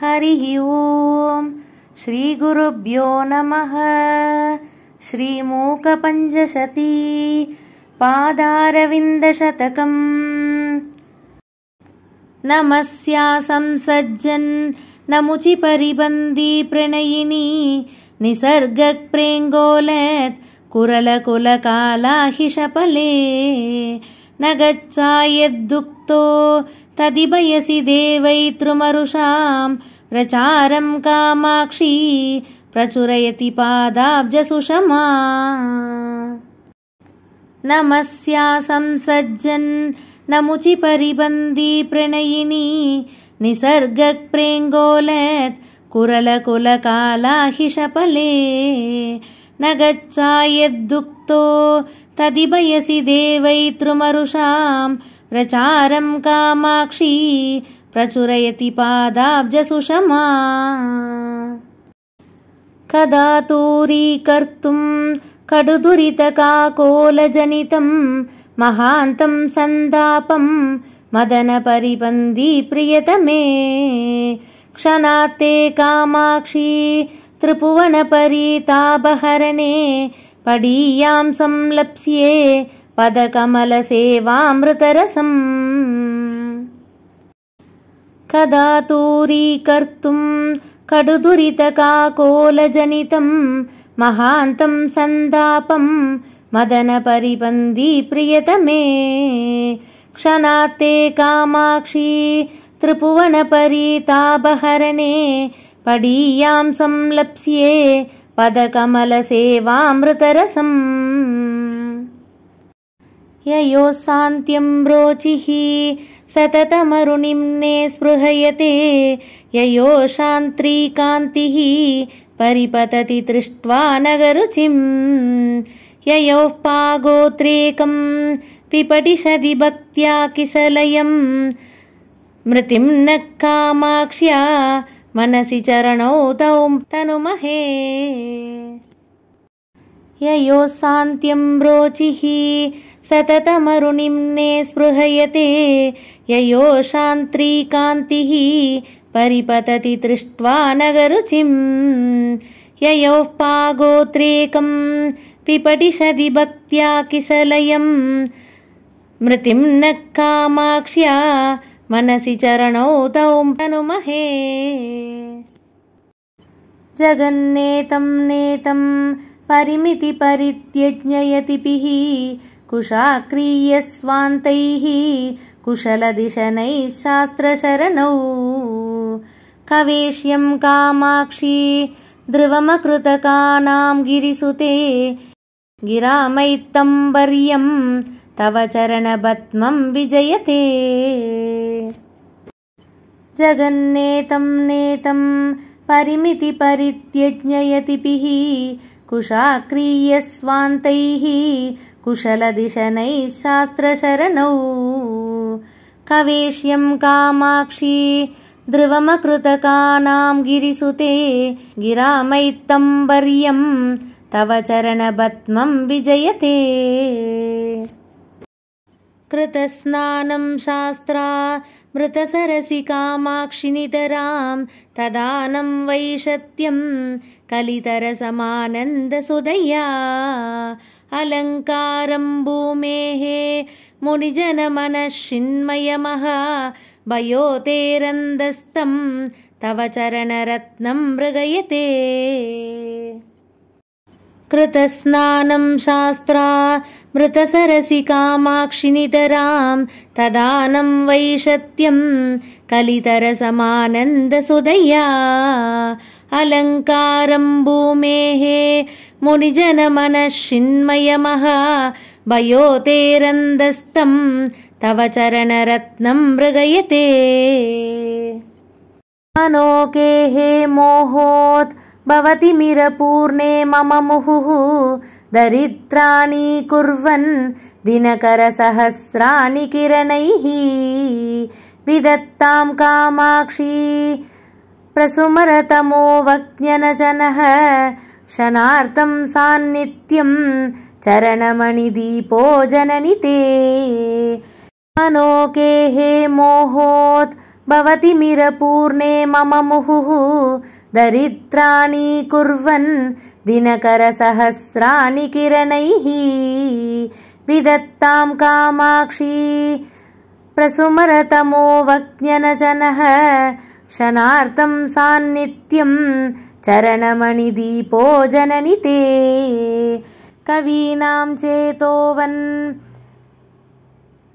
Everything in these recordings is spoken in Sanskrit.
हरिः ओं श्रीगुरुभ्यो नमः श्रीमूकपञ्चशती पादारविन्दशतकम् न नमुचि परिबन्दी प्रणयिनी निसर्गप्रेङ्गोलत् कुरलकुलकालाहिशपले न गच्छा यद्दुक्तो तदिभयसि देवैतृमरुषां प्रचारं कामाक्षी प्रचुरयति पादाब्जसुषमा नमस्यासं सज्जन् नमुचि परिबन्दी प्रणयिनी निसर्गप्रेङ्गोलत् कुरलकुलकालाहि शपले न गच्छा यद्दुक्तो तदिभयसि देवैतृमरुषां प्रचारं कामाक्षी प्रचुरयति पादाब्जसुषमा कदा तूरीकर्तुं महांतं महान्तं सन्तापं मदनपरिपन्दी प्रियतमे क्षणात्ते कामाक्षी त्रिपुवनपरीतापहरणे पडीयां संलप्स्ये पदकमलसेवामृतरसम् कदा तूरीकर्तुं कडुदुरितकाकोलजनितं महान्तं सन्तापं मदनपरिपन्दी प्रियतमे क्षणात्ते कामाक्षी त्रिपुवनपरीतापहरणे पडीयां संलप्स्ये पदकमलसेवामृतरसम् ययोः सान्त्यं रोचिः सततमरुणिं शान्त्री कान्तिः परिपतति दृष्ट्वा नगरुचिं ययोः पागोत्रेकं भक्त्या किसलयं मृतिं न कामाक्ष्या मनसि चरणौ तौ तनुमहे ययो सान्त्यं रोचिः ययो शान्त्री कान्तिः परिपतति दृष्ट्वा नगरुचिम् ययोः पागोत्रेकम् पिपटिषदि भक्त्या किसलयम् मृतिं न कामाक्ष्या मनसि चरणौ तौ ननुमहे जगन्नेतं नेतम् परिमिति परित्यज्ञयतिभिः कुशाक्रीयस्वान्तैः कुशलदिशनैः शास्त्रशरणौ कवेश्यम् कामाक्षी ध्रुवमकृतकानाम् गिरिसुते गिरामैत्तम्बर्यम् तव चरणपद्मम् विजयते जगन्नेतम् नेतम् परिमिति परित्यज्ञयतिभिः कुशाक्रीयस्वान्तैः कुशलदिशनैः शास्त्रशरणौ कवेश्यं कामाक्षी ध्रुवमकृतकानां गिरिसुते गिरामैत्तम्बर्यं तव चरणपद्मं विजयते कृतस्नानं शास्त्रा मृतसरसिकामाक्षि नितरां तदानं वैशत्यं कलितरसमानन्दसुदया अलङ्कारं भूमेः मुनिजनमनशिन्मयमः भयोतेरन्दस्तं तव चरणरत्नं मृगयते कृतस्नानं शास्त्रा मृतसरसिकामाक्षि नितरां तदानं वैशत्यं कलितरसमानन्दसुदया अलङ्कारं भूमेः मुनिजनमनशिन्मयमः भयोतेरन्दस्तम् तव चरणरत्नं मृगयते मनोकेः मोहोत् भवति मिरपूर्णे मम मुहुः दरिद्राणि कुर्वन् दिनकरसहस्राणि किरणैः विदत्तां कामाक्षी प्रसुमरतमो वज्ञनजनः क्षणार्थं सान्नित्यं चरणमणिदीपो जननि ते मनोके हे मोहोत् मिरपूर्णे मम मुहुः दरिद्राणि कुर्वन् दिनकरसहस्राणि किरणैः विदत्तां कामाक्षी प्रसुमरतमो वज्ञनजनः क्षणार्थं सान्नित्यं चरणमणिदीपो जननि ते कवीनां चेतोवन्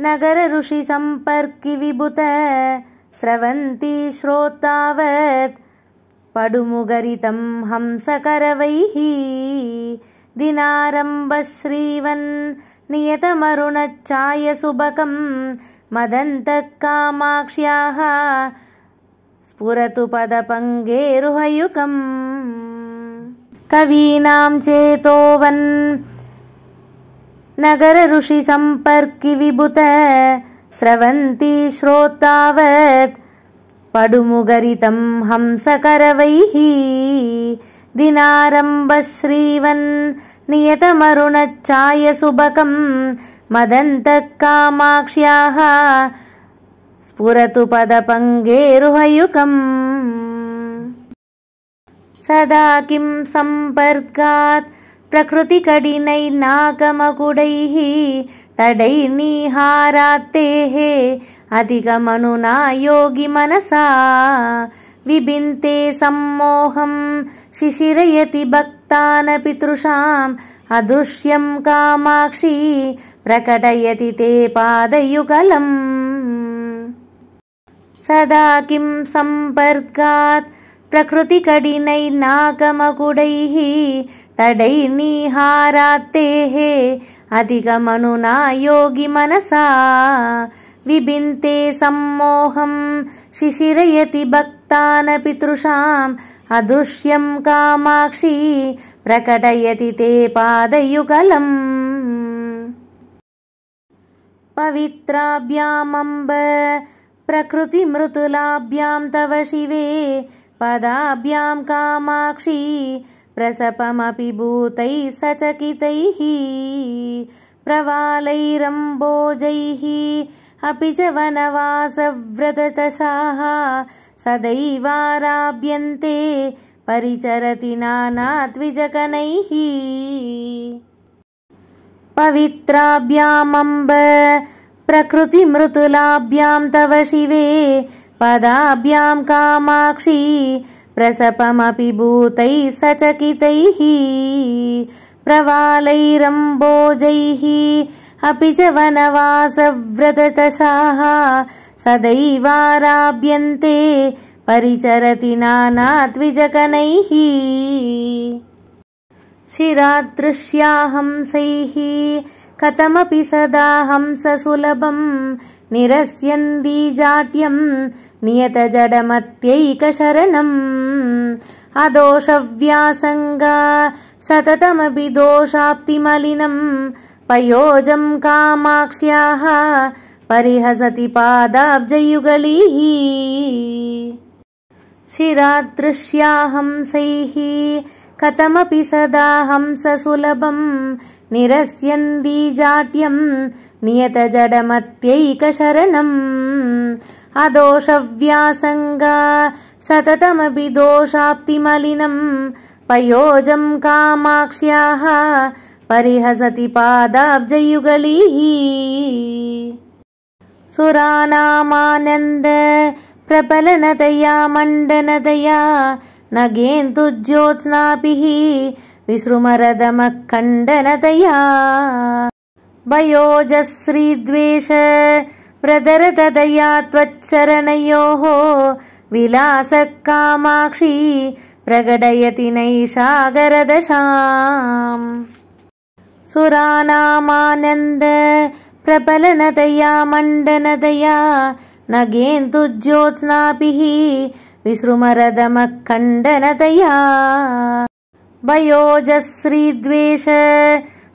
नगरऋषिसम्पर्किविभुत स्रवन्ति श्रोतावत् पडुमुगरितं हंसकरवैः दिनारम्भश्रीवन् नियतमरुणच्छायसुभकं मदन्तः कामाक्ष्याः स्फुरतु पदपङ्गेरुहयुकम् कवीनां चेतो वन् नगरऋषिसम्पर्किविभुत स्रवन्ति श्रोतावत् पडुमुगरितं हंसकरवैः दिनारम्भश्रीवन् नियतमरुणच्चायसुभकम् मदन्तः कामाक्ष्याः स्फुरतु पदपङ्गेरुहयुकम् सदा किं सम्पर्कात् प्रकृतिकडिनैर्नाकमकुडैः तडैर्निहारात्तेः अधिकमनुना योगिमनसा विभिन्ते सम्मोहं, शिशिरयति भक्तानपितृशाम् अदृश्यं कामाक्षी प्रकटयति ते पादयुकलम् सदा किं सम्पर्कात् प्रकृतिकडिनैर्नाकमकुडैः तडैर्निहारात्तेः अधिकमनुना योगिमनसा विभिन्ते सम्मोहं शिशिरयति तृषाम् अदृश्यं कामाक्षी प्रकटयति ते पादयुकलम् पवित्राभ्यामम्ब प्रकृतिमृतुलाभ्यां तव शिवे पदाभ्यां कामाक्षी प्रसपमपि भूतैः सचकितैः प्रवालैरम्बोजैः अपि च वनवासव्रततशाः सदैवाराभ्यन्ते परिचरति नाना पवित्राभ्यामम्ब प्रकृतिमृतुलाभ्यां तव शिवे पदाभ्यां कामाक्षी प्रसपमपि भूतैः सचकितैः प्रवालैरम्बोजैः अपि च वनवासव्रततशाः सदैवाराभ्यन्ते परिचरति नानात्विजकनैः शिरादृश्याहंसैः कथमपि सदा हंस सुलभम् जाट्यम् नियतजडमत्यैकशरणम् अदोषव्यासङ्गा सततमपि दोषाप्तिमलिनम् पयोजम् कामाक्ष्याः परिहसति पादाब्जयुगलीः शिरादृश्याहंसैः कथमपि सदा हंस सुलभम् निरस्यन्दीजाट्यम् नियतजडमत्यैकशरणम् अदोषव्यासङ्गा सततमपि दोषाप्तिमलिनम् पयोजम् कामाक्ष्याः परिहसति पादाब्जयुगलीः सुरानामानन्द प्रबलनतया मण्डनतया न गेन्तु ज्योत्स्नापिः विसृमरदमःखण्डनतया भयोजश्रीद्वेषप्रदरतदया त्वच्चरणयोः विलासः कामाक्षी प्रगडयति नैषागरदशाम् सुरानामानन्द प्रबलनदया मण्डनदया नगेन्दुज्योत्स्नाभिः गेन्तु वयोजश्रीद्वेष भयोजश्रीद्वेष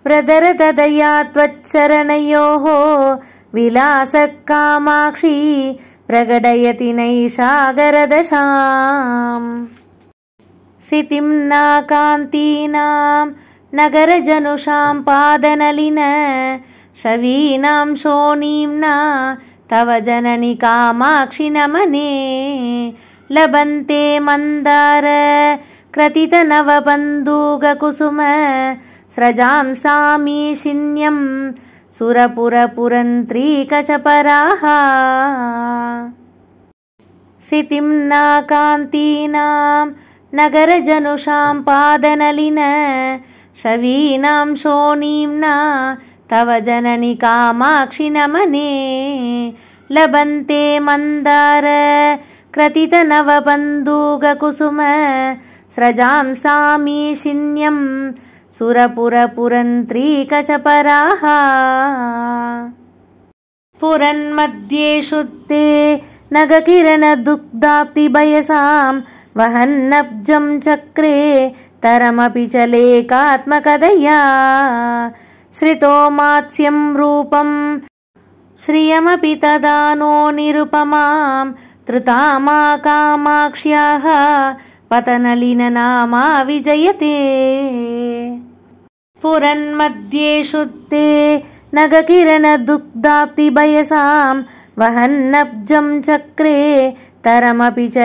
प्रदरतदया त्वच्चरणयोः विलासः प्रगडयति नैषागरदशाम् सितिं नगरजनुषां पादनलिन शवीनां शोणीम्ना तव लबन्ते नमने लभन्ते मन्दार कृतितनवबन्धुकुसुम स्रजां सामीशिन्यं सुरपुरपुरन्त्रीकचपराः सितिम्ना कान्तिनां नगरजनुषां पादनलिन शवीनां शोणीम्ना तव जननिकामाक्षि न मने लभन्ते मन्दार कृतितनवबन्धुकुसुम स्रजां सामीशिन्यं शिन्यं सुरपुरपुरन्त्रीकचपराः पुरन्मध्ये शुद्धे नगकिरणदुग्धाप्तिभयसां वहन्नब्जं चक्रे तरमपि च श्रितो श्रितोमात्स्यं रूपम् श्रियमपि तदा नो निरुपमां विजयते, पतनलिननामा विजयते पुरन्मध्ये शुद्धे नगकिरणदुग्धाप्तिभयसां वहन्नब्जं चक्रे तरमपि च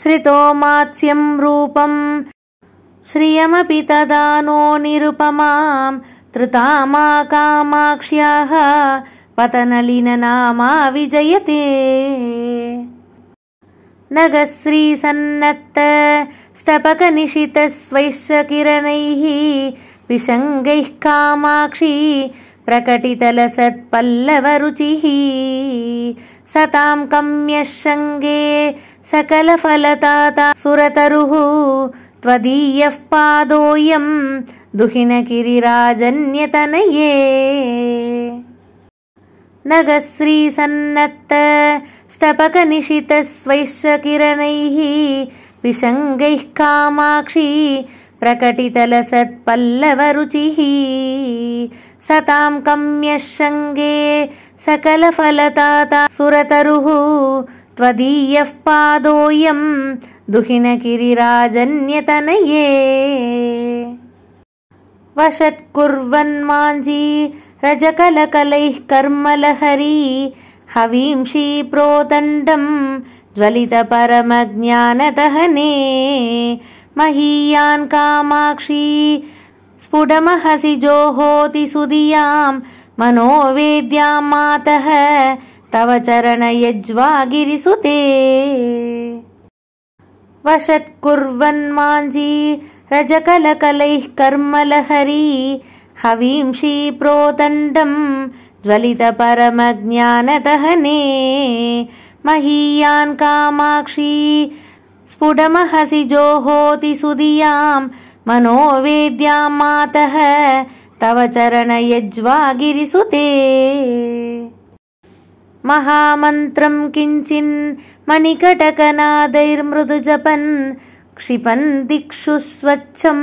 श्रितो मात्स्यम् रूपम् श्रियमपि तदा नो निरुपमाम् तृतामाकामाक्ष्याः पतनलिननामा विजयते नगश्रीसन्नत्तस्तपकनिशितस्वैश्व स्तपकनिशितस्वैश्वकिरणैः विशङ्गैः कामाक्षी प्रकटितलसत्पल्लवरुचिः सताम् कम्यः सकलफलता सुरतरुः त्वदीयः पादोऽयं दुहिनकिरिराजन्यतनये श्रीसन्नत्त किरणैः विशङ्गैः कामाक्षी प्रकटितलसत्पल्लवरुचिः सतां कम्यः शङ्गे सकलफलता सुरतरुः त्वदीयः पादोऽयं दुहिनकिरिराजन्यतनये वषत्कुर्वन्माञ्जी रजकलकलैः कर्मलहरी हवींषी प्रोदण्डं ज्वलितपरमज्ञानदहने महीयान् कामाक्षी स्फुटमहसि जोहोतिसुदियां मनोवेद्यां मातः तव चरणयज्वागिरिसुते वशत्कुर्वन्माञ्जी रजकलकलैः कर्मलहरी हवींषी प्रोदण्डं ज्वलितपरमज्ञानदहने महीयान् कामाक्षी स्फुटमहसि जोहोतिसुदियां मनोवेद्यां मातः तव गिरिसुते महामन्त्रं किञ्चिन् मणिकटकनादैर्मृदु जपन् क्षिपन् दिक्षु स्वच्छं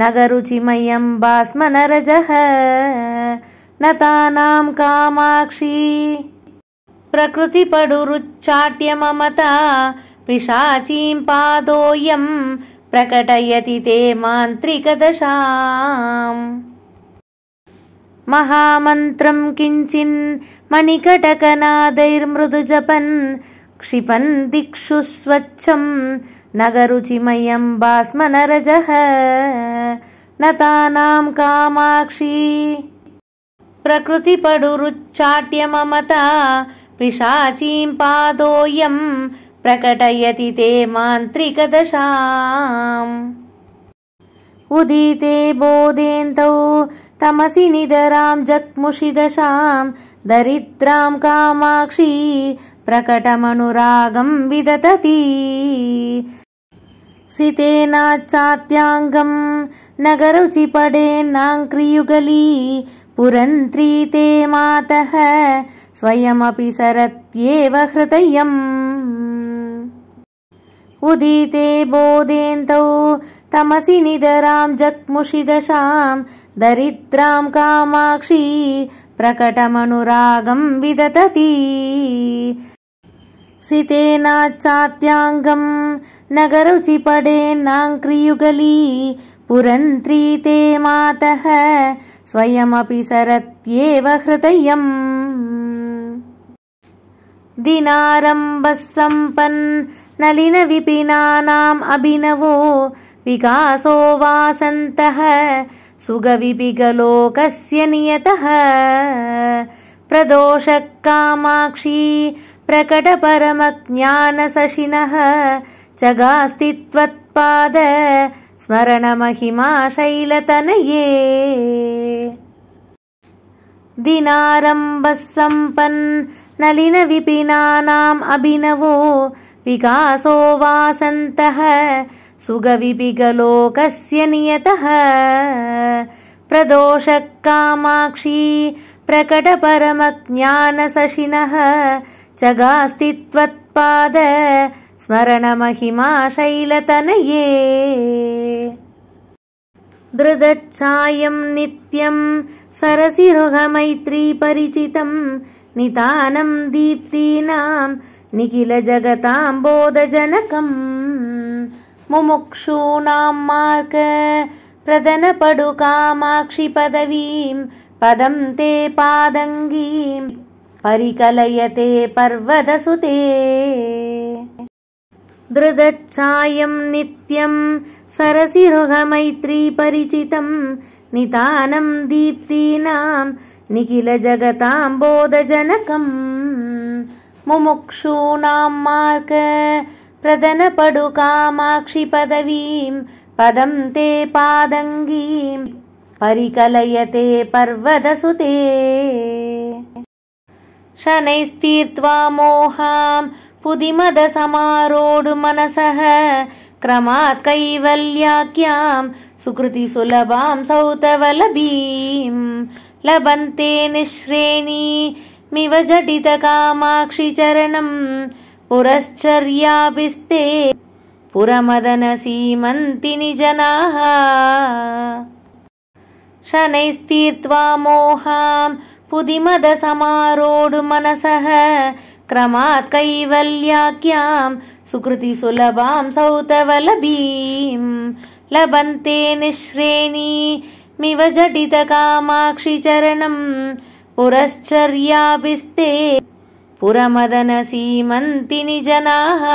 नगरुचिमयं बास्मनरजः नतानां कामाक्षी प्रकृतिपडुरुच्चाट्यममता पिशाचीं पादोऽयं प्रकटयति ते मान्त्रिकदशाम् महामन्त्रं किञ्चिन् जपन् क्षिपन् दिक्षु स्वच्छं नगरुचिमयं बास्मनरजः नतानां कामाक्षी प्रकृतिपडुरुच्चाट्यममता पिशाचीं पादोऽयं प्रकटयति ते मान्त्रिकदशाम् उदीते बोधेन्तौ तमसि निदरां जग्मुषि दशाम् कामाक्षी प्रकटमनुरागं विदधति सितेना चात्याङ्गम् नगरुचि पुरन्त्री ते मातः स्वयमपि सरत्येव हृदयम् उदीते बोधेन्तौ तमसि निदरां जग्मुषि दशाम् कामाक्षी प्रकटमनुरागं विदतती। सितेना चात्याङ्गम् नगरुचि पडेन्नाङ्क्रियुगली पुरन्त्री ते मातः स्वयमपि सरत्येव हृदयम् दिनारम्भः सम्पन्नलिनविपिनानाम् अभिनवो विकासो वासन्तः सुगविपिगलोकस्य नियतः प्रदोषः कामाक्षी चगास्ति चगास्तित्वत्पाद स्मरणमहिमाशैलतनये दिनारम्भः सम्पन्नलिनविपिनानाम् अभिनवो विकासो वासन्तः सुगविपिगलोकस्य नियतः प्रदोषकामाक्षी प्रकटपरमज्ञानसशिनः चगास्तित्वत्पाद त्वत्पाद स्मरणमहिमाशैलतनये नित्यं सरसिरुहमैत्रीपरिचितं नितानं दीप्तीनां बोधजनकम् मुमुक्षूनां मार्ग प्रदनपडुकामाक्षि पदवीं पदं ते पादङ्गीं परिकलयते पर्वतसुते दृदच्छायं नित्यं सरसि परिचितं नितानं दीप्तीनां निखिलजगतां बोधजनकम् मुमुक्षूनां मार्ग प्रदनपडुकामाक्षि कामाक्षि पदवीं पदं ते पादङ्गीं परिकलयते पर्वदसुते। शनैस्तीर्त्वा मोहां पुदिमदसमारोढुमनसः क्रमात् कैवल्याख्यां सुकृतिसुलभां सौतवलभीं लभन्ते निःश्रेणीमिव झटितकामाक्षि चरणम् पुरश्चर्याभिस्ते पुरमदनसीमन्ति निजनाः शनैस्तीर्त्वा मोहां पुदि क्रमात् कैवल्याख्यां सुकृतिसुलभां सौतवलभीं लभन्ते निःश्रेणीमिव जटित चरणं पुरश्चर्याभिस्ते पुरमदनसीमन्ति निजनाः